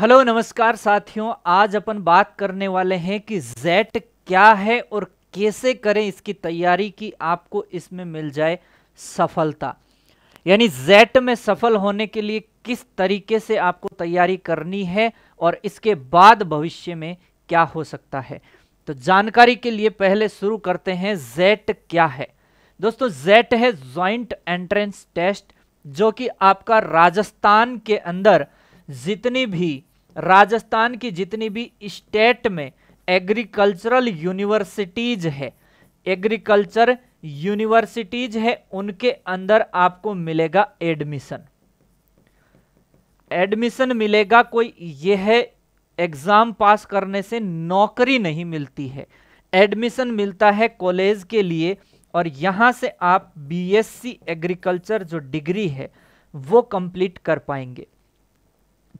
hello नमस्कार साथियों आज अपन बात करने वाले हैं कि जेट क्या है और कैसे करें इसकी तैयारी कि आपको इसमें मिल जाए सफलता यानी जेट में सफल होने के लिए किस तरीके से आपको तैयारी करनी है और इसके बाद भविष्य में क्या हो सकता है तो जानकारी के लिए पहले शुरू करते हैं जेट क्या है दोस्तों जेट है ज्वाइंट एंट्रेंस टेस्ट जो कि आपका राजस्थान के अंदर जितनी भी राजस्थान की जितनी भी स्टेट में एग्रीकल्चरल यूनिवर्सिटीज है एग्रीकल्चर यूनिवर्सिटीज है उनके अंदर आपको मिलेगा एडमिशन एडमिशन मिलेगा कोई यह एग्जाम पास करने से नौकरी नहीं मिलती है एडमिशन मिलता है कॉलेज के लिए और यहां से आप बीएससी एग्रीकल्चर जो डिग्री है वो कंप्लीट कर पाएंगे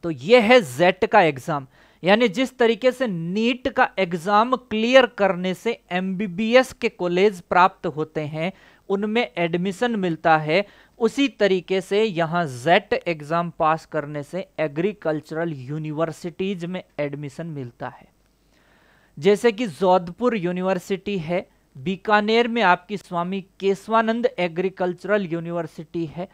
तो ये है जेट का एग्जाम यानी जिस तरीके से नीट का एग्जाम क्लियर करने से एमबीबीएस के कॉलेज प्राप्त होते हैं उनमें एडमिशन मिलता है उसी तरीके से यहाँ जेट एग्जाम पास करने से एग्रीकल्चरल यूनिवर्सिटीज में एडमिशन मिलता है जैसे कि जोधपुर यूनिवर्सिटी है बीकानेर में आपकी स्वामी केशवानंद एग्रीकल्चरल यूनिवर्सिटी है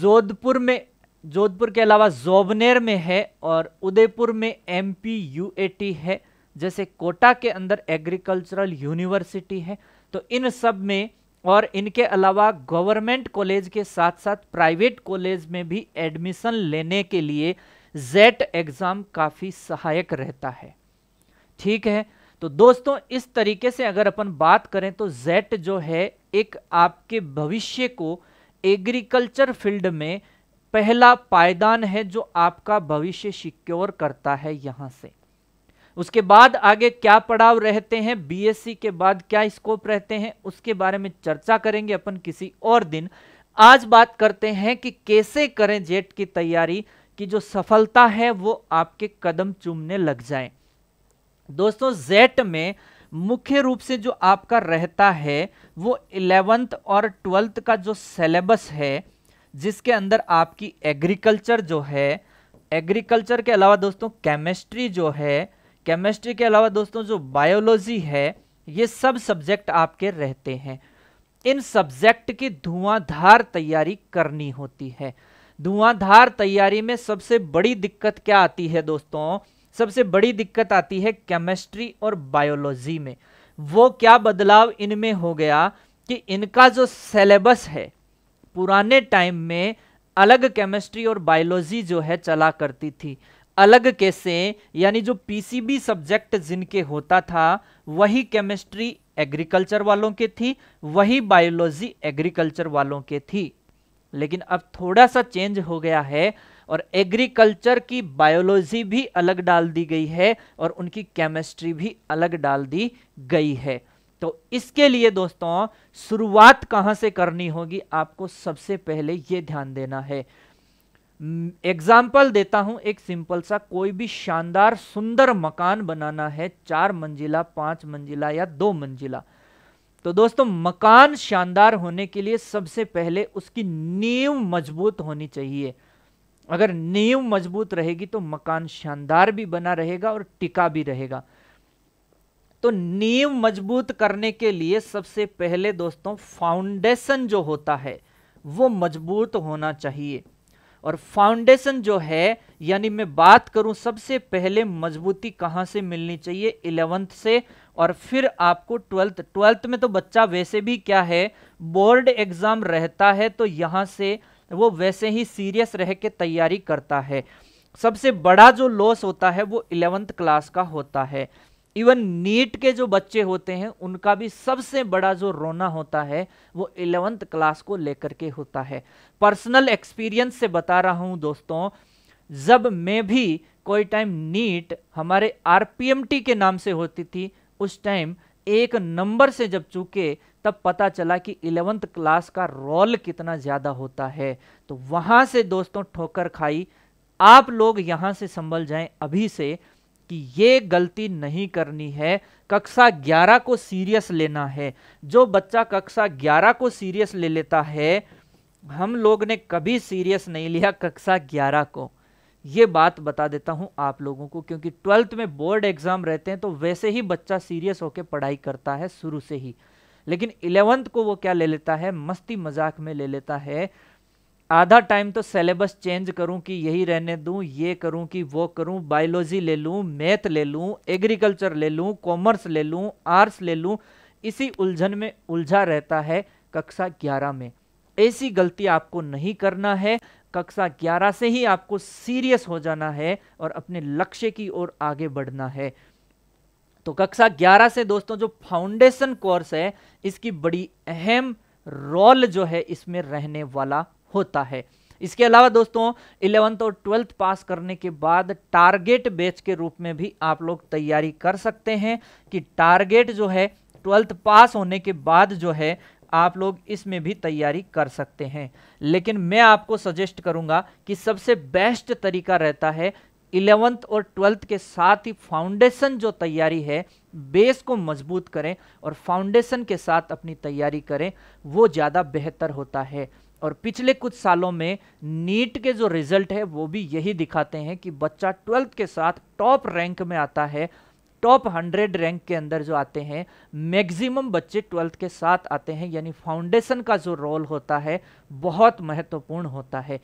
जोधपुर में जोधपुर के अलावा जोबनेर में है और उदयपुर में एम पी है जैसे कोटा के अंदर एग्रीकल्चरल यूनिवर्सिटी है तो इन सब में और इनके अलावा गवर्नमेंट कॉलेज के साथ साथ प्राइवेट कॉलेज में भी एडमिशन लेने के लिए जेट एग्ज़ाम काफ़ी सहायक रहता है ठीक है तो दोस्तों इस तरीके से अगर अपन बात करें तो जेट जो है एक आपके भविष्य को एग्रीकल्चर फील्ड में पहला पायदान है जो आपका भविष्य सिक्योर करता है यहां से उसके बाद आगे क्या पड़ाव रहते हैं बीएससी के बाद क्या स्कोप रहते हैं उसके बारे में चर्चा करेंगे अपन किसी और दिन आज बात करते हैं कि कैसे करें जेट की तैयारी की जो सफलता है वो आपके कदम चूमने लग जाए दोस्तों जेट में मुख्य रूप से जो आपका रहता है वो इलेवेंथ और ट्वेल्थ का जो सिलेबस है जिसके अंदर आपकी एग्रीकल्चर जो है एग्रीकल्चर के अलावा दोस्तों केमिस्ट्री जो है केमिस्ट्री के अलावा दोस्तों जो बायोलॉजी है ये सब सब्जेक्ट आपके रहते हैं इन सब्जेक्ट की धुआंधार तैयारी करनी होती है धुआंधार तैयारी में सबसे बड़ी दिक्कत क्या आती है दोस्तों सबसे बड़ी दिक्कत आती है केमिस्ट्री और बायोलॉजी में वो क्या बदलाव इनमें हो गया कि इनका जो सेलेबस है पुराने टाइम में अलग केमिस्ट्री और बायोलॉजी जो है चला करती थी अलग कैसे यानी जो पीसीबी सब्जेक्ट जिनके होता था वही केमिस्ट्री एग्रीकल्चर वालों के थी वही बायोलॉजी एग्रीकल्चर वालों के थी लेकिन अब थोड़ा सा चेंज हो गया है और एग्रीकल्चर की बायोलॉजी भी अलग डाल दी गई है और उनकी केमिस्ट्री भी अलग डाल दी गई है तो इसके लिए दोस्तों शुरुआत कहां से करनी होगी आपको सबसे पहले यह ध्यान देना है एग्जाम्पल देता हूं एक सिंपल सा कोई भी शानदार सुंदर मकान बनाना है चार मंजिला पांच मंजिला या दो मंजिला तो दोस्तों मकान शानदार होने के लिए सबसे पहले उसकी नींव मजबूत होनी चाहिए अगर नींव मजबूत रहेगी तो मकान शानदार भी बना रहेगा और टिका भी रहेगा तो नींव मजबूत करने के लिए सबसे पहले दोस्तों फाउंडेशन जो होता है वो मजबूत होना चाहिए और फाउंडेशन जो है यानी मैं बात करूं सबसे पहले मजबूती कहां से मिलनी चाहिए इलेवंथ से और फिर आपको ट्वेल्थ ट्वेल्थ में तो बच्चा वैसे भी क्या है बोर्ड एग्ज़ाम रहता है तो यहां से वो वैसे ही सीरियस रह के तैयारी करता है सबसे बड़ा जो लॉस होता है वो इलेवंथ क्लास का होता है इवन नीट के जो बच्चे होते हैं उनका भी सबसे बड़ा जो रोना होता है वो इलेवंथ क्लास को लेकर के होता है पर्सनल एक्सपीरियंस से बता रहा हूं दोस्तों जब मैं भी कोई टाइम नीट हमारे आरपीएमटी के नाम से होती थी उस टाइम एक नंबर से जब चूके तब पता चला कि इलेवंथ क्लास का रोल कितना ज़्यादा होता है तो वहां से दोस्तों ठोकर खाई आप लोग यहां से संभल जाएं अभी से कि ये गलती नहीं करनी है कक्षा 11 को सीरियस लेना है जो बच्चा कक्षा 11 को सीरियस ले लेता है हम लोग ने कभी सीरियस नहीं लिया कक्षा 11 को ये बात बता देता हूँ आप लोगों को क्योंकि ट्वेल्थ में बोर्ड एग्जाम रहते हैं तो वैसे ही बच्चा सीरियस होकर पढ़ाई करता है शुरू से ही लेकिन इलेवंथ को वो क्या ले लेता है मस्ती मजाक में ले लेता है आधा टाइम तो सिलेबस चेंज करूं कि यही रहने दूं ये करूं कि वो करूं बायोलॉजी ले लूं मैथ ले लूं एग्रीकल्चर ले लूं कॉमर्स ले लूं आर्ट्स ले लूं इसी उलझन में उलझा रहता है कक्षा ग्यारह में ऐसी गलती आपको नहीं करना है कक्षा ग्यारह से ही आपको सीरियस हो जाना है और अपने लक्ष्य की ओर आगे बढ़ना है तो कक्षा ग्यारह से दोस्तों जो फाउंडेशन कोर्स है इसकी बड़ी अहम रोल जो है इसमें रहने वाला होता है इसके अलावा दोस्तों इलेवंथ और ट्वेल्थ पास करने के बाद टारगेट बेच के रूप में भी आप लोग तैयारी कर सकते हैं कि टारगेट जो है ट्वेल्थ पास होने के बाद जो है आप लोग इसमें भी तैयारी कर सकते हैं लेकिन मैं आपको सजेस्ट करूंगा कि सबसे बेस्ट तरीका रहता है इलेवंथ और ट्वेल्थ के साथ ही फाउंडेशन जो तैयारी है बेस को मजबूत करें और फाउंडेशन के साथ अपनी तैयारी करें वो ज़्यादा बेहतर होता है और पिछले कुछ सालों में नीट के जो रिजल्ट है वो भी यही दिखाते हैं कि बच्चा ट्वेल्थ के साथ टॉप रैंक में आता है टॉप हंड्रेड रैंक के अंदर जो आते हैं मैक्सिमम बच्चे ट्वेल्थ के साथ आते हैं यानी फाउंडेशन का जो रोल होता है बहुत महत्वपूर्ण होता है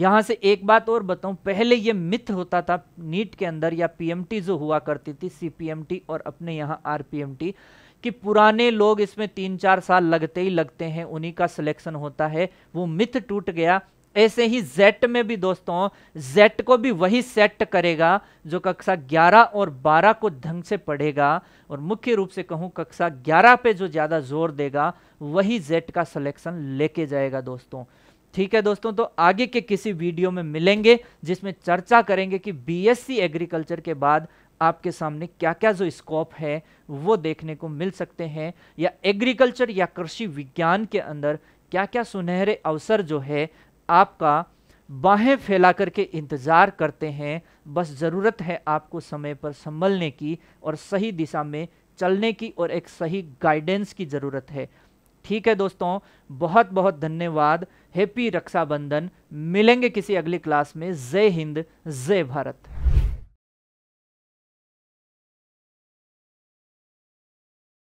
यहाँ से एक बात और बताऊँ पहले ये मिथ होता था नीट के अंदर या पीएमटी जो हुआ करती थी सीपीएमटी और अपने यहाँ आरपीएमटी कि पुराने लोग इसमें तीन चार साल लगते ही लगते हैं उन्हीं का सिलेक्शन होता है वो मिथ टूट गया ऐसे ही जेट में भी दोस्तों जेट को भी वही सेट करेगा जो कक्षा 11 और 12 को ढंग से पढ़ेगा और मुख्य रूप से कहूं कक्षा 11 पे जो ज़्यादा जोर देगा वही जेट का सिलेक्शन लेके जाएगा दोस्तों ठीक है दोस्तों तो आगे के किसी वीडियो में मिलेंगे जिसमें चर्चा करेंगे कि बीएससी एग्रीकल्चर के बाद आपके सामने क्या क्या जो स्कोप है वो देखने को मिल सकते हैं या एग्रीकल्चर या कृषि विज्ञान के अंदर क्या क्या सुनहरे अवसर जो है आपका बाहें फैला करके इंतज़ार करते हैं बस ज़रूरत है आपको समय पर संभलने की और सही दिशा में चलने की और एक सही गाइडेंस की ज़रूरत है ठीक है दोस्तों बहुत बहुत धन्यवाद हैप्पी रक्षाबंधन मिलेंगे किसी अगली क्लास में जय हिंद जय भारत